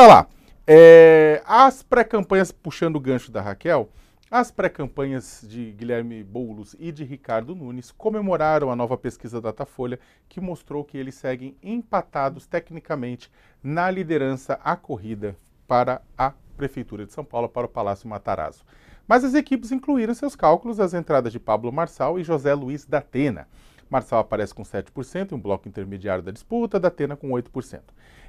Tá lá. É, as pré-campanhas, puxando o gancho da Raquel, as pré-campanhas de Guilherme Boulos e de Ricardo Nunes comemoraram a nova pesquisa Datafolha, que mostrou que eles seguem empatados tecnicamente na liderança à corrida para a Prefeitura de São Paulo, para o Palácio Matarazzo. Mas as equipes incluíram seus cálculos as entradas de Pablo Marçal e José Luiz Datena. Marçal aparece com 7% em um bloco intermediário da disputa, Datena com 8%.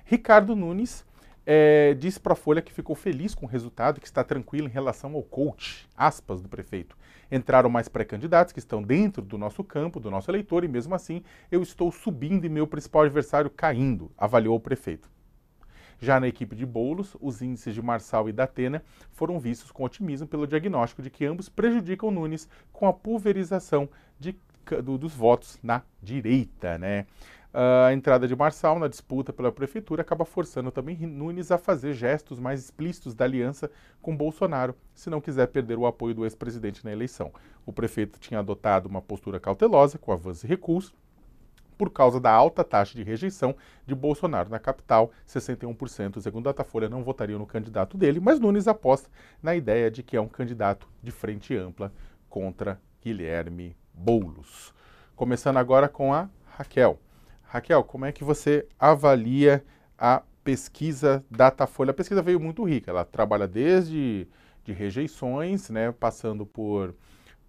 Ricardo Nunes é, disse para a Folha que ficou feliz com o resultado e que está tranquilo em relação ao coach, aspas, do prefeito. Entraram mais pré-candidatos que estão dentro do nosso campo, do nosso eleitor, e mesmo assim eu estou subindo e meu principal adversário caindo, avaliou o prefeito. Já na equipe de bolos, os índices de Marçal e Datena foram vistos com otimismo pelo diagnóstico de que ambos prejudicam Nunes com a pulverização de, do, dos votos na direita, né? Ah, a entrada de Marçal na disputa pela prefeitura acaba forçando também Nunes a fazer gestos mais explícitos da aliança com Bolsonaro, se não quiser perder o apoio do ex-presidente na eleição. O prefeito tinha adotado uma postura cautelosa com avanço e recuo por causa da alta taxa de rejeição de Bolsonaro na capital, 61% segundo a Datafolha não votariam no candidato dele, mas Nunes aposta na ideia de que é um candidato de frente ampla contra Guilherme Boulos. Começando agora com a Raquel. Raquel, como é que você avalia a pesquisa Datafolha? A pesquisa veio muito rica, ela trabalha desde de rejeições, né, passando por,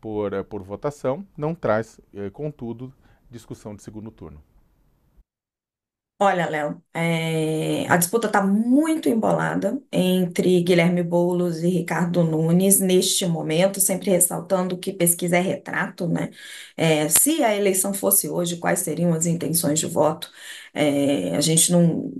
por, eh, por votação, não traz, eh, contudo, discussão de segundo turno. Olha, Léo, é, a disputa está muito embolada entre Guilherme Boulos e Ricardo Nunes neste momento, sempre ressaltando que pesquisa é retrato, né? É, se a eleição fosse hoje, quais seriam as intenções de voto? É, a gente não.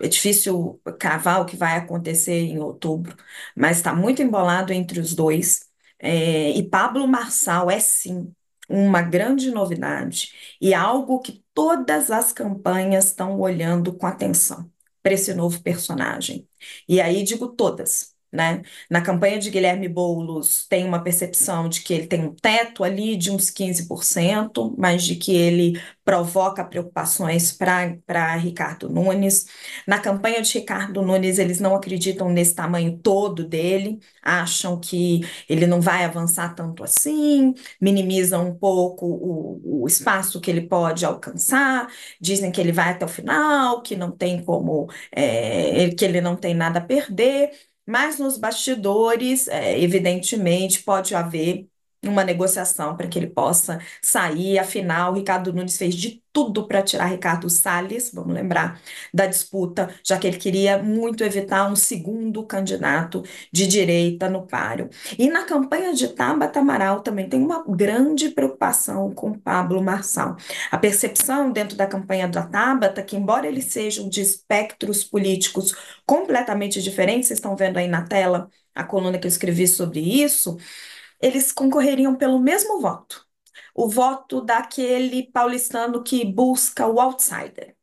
É difícil cravar o que vai acontecer em outubro, mas está muito embolado entre os dois. É, e Pablo Marçal é sim uma grande novidade e algo que todas as campanhas estão olhando com atenção para esse novo personagem. E aí digo todas, né? Na campanha de Guilherme Boulos, tem uma percepção de que ele tem um teto ali de uns 15%, mas de que ele provoca preocupações para Ricardo Nunes. Na campanha de Ricardo Nunes, eles não acreditam nesse tamanho todo dele, acham que ele não vai avançar tanto assim, minimizam um pouco o, o espaço que ele pode alcançar, dizem que ele vai até o final, que não tem como, é, que ele não tem nada a perder. Mas nos bastidores, é, evidentemente, pode haver uma negociação para que ele possa sair. Afinal, o Ricardo Nunes fez de tudo para tirar Ricardo Salles, vamos lembrar, da disputa, já que ele queria muito evitar um segundo candidato de direita no páreo. E na campanha de Tabata Amaral também tem uma grande preocupação com Pablo Marçal. A percepção dentro da campanha da Tabata, é que embora eles sejam de espectros políticos completamente diferentes, vocês estão vendo aí na tela a coluna que eu escrevi sobre isso, eles concorreriam pelo mesmo voto o voto daquele paulistano que busca o outsider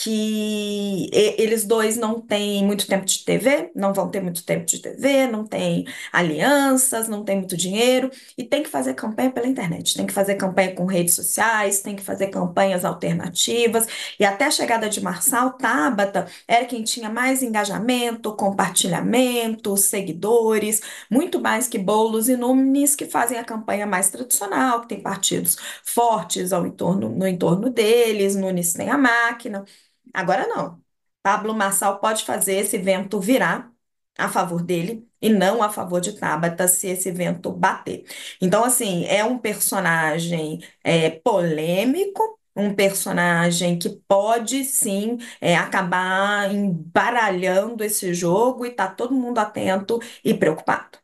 que eles dois não têm muito tempo de TV, não vão ter muito tempo de TV, não tem alianças, não tem muito dinheiro e tem que fazer campanha pela internet, tem que fazer campanha com redes sociais, tem que fazer campanhas alternativas e até a chegada de Marçal Tabata era quem tinha mais engajamento, compartilhamento, seguidores, muito mais que Bolos e Nunes que fazem a campanha mais tradicional, que tem partidos fortes ao entorno no entorno deles, Nunes tem a máquina. Agora não. Pablo Marçal pode fazer esse vento virar a favor dele e não a favor de Tabata se esse vento bater. Então, assim, é um personagem é, polêmico, um personagem que pode sim é, acabar embaralhando esse jogo e tá todo mundo atento e preocupado.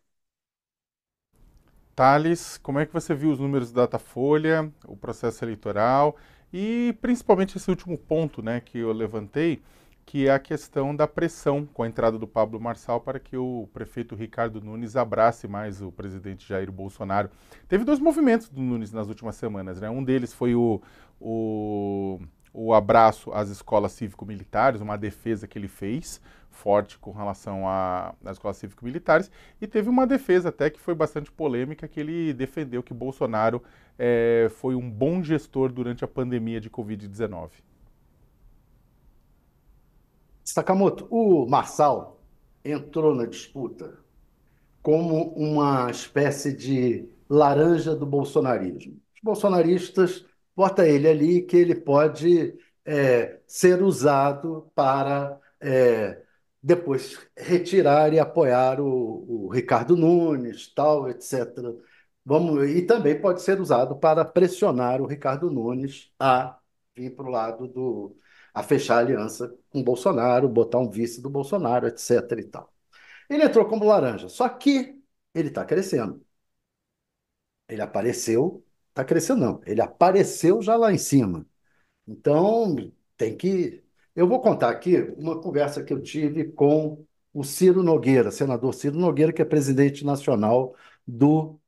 Thales, como é que você viu os números da Datafolha, o processo eleitoral e principalmente esse último ponto né, que eu levantei, que é a questão da pressão com a entrada do Pablo Marçal para que o prefeito Ricardo Nunes abrace mais o presidente Jair Bolsonaro. Teve dois movimentos do Nunes nas últimas semanas, né? Um deles foi o, o, o abraço às escolas cívico-militares, uma defesa que ele fez forte com relação às escolas cívico-militares, e teve uma defesa até que foi bastante polêmica, que ele defendeu que Bolsonaro é, foi um bom gestor durante a pandemia de Covid-19? Sakamoto, o Marçal entrou na disputa como uma espécie de laranja do bolsonarismo. Os bolsonaristas bota ele ali que ele pode é, ser usado para é, depois retirar e apoiar o, o Ricardo Nunes, tal, etc. Vamos, e também pode ser usado para pressionar o Ricardo Nunes a vir para o lado do. a fechar a aliança com o Bolsonaro, botar um vice do Bolsonaro, etc. e tal. Ele entrou como laranja, só que ele está crescendo. Ele apareceu, está crescendo, não. Ele apareceu já lá em cima. Então, tem que. Eu vou contar aqui uma conversa que eu tive com o Ciro Nogueira, senador Ciro Nogueira, que é presidente nacional do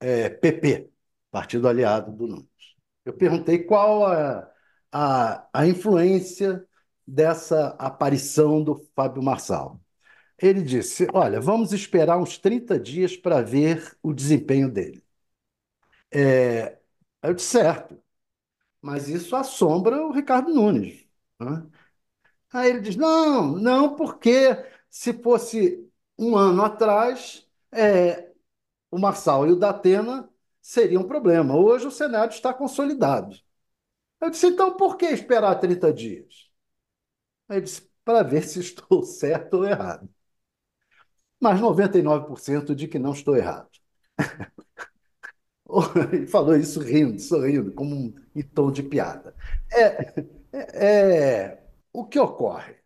é, PP, partido aliado do Nunes. Eu perguntei qual a, a, a influência dessa aparição do Fábio Marçal. Ele disse: Olha, vamos esperar uns 30 dias para ver o desempenho dele. É, eu disse: Certo, mas isso assombra o Ricardo Nunes. Né? Aí ele diz: Não, não, porque se fosse um ano atrás, é, o Marçal e o Datena seriam um problema. Hoje o Senado está consolidado. Eu disse, então por que esperar 30 dias? Ele disse, para ver se estou certo ou errado. Mas 99% de que não estou errado. Ele falou isso rindo, sorrindo, como um, tom de piada. É, é, é o que ocorre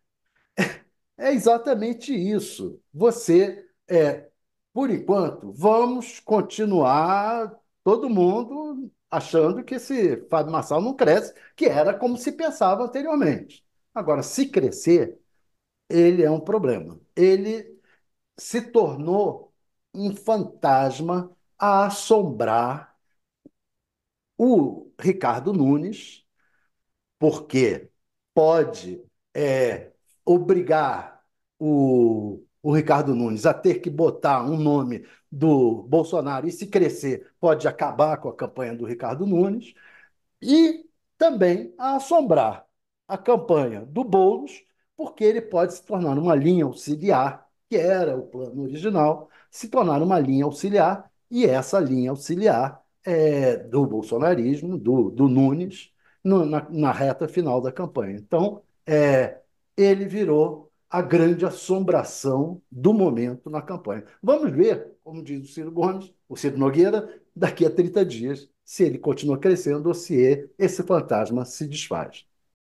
é exatamente isso. Você é, por enquanto, vamos continuar todo mundo achando que esse Fábio Marçal não cresce, que era como se pensava anteriormente. Agora, se crescer, ele é um problema. Ele se tornou um fantasma a assombrar o Ricardo Nunes, porque pode é, obrigar o o Ricardo Nunes a ter que botar um nome do Bolsonaro e se crescer pode acabar com a campanha do Ricardo Nunes e também a assombrar a campanha do Boulos, porque ele pode se tornar uma linha auxiliar, que era o plano original, se tornar uma linha auxiliar, e essa linha auxiliar é do bolsonarismo, do, do Nunes, no, na, na reta final da campanha. Então, é, ele virou a grande assombração do momento na campanha. Vamos ver, como diz o Ciro Gomes, o Ciro Nogueira, daqui a 30 dias, se ele continua crescendo ou se esse fantasma se desfaz.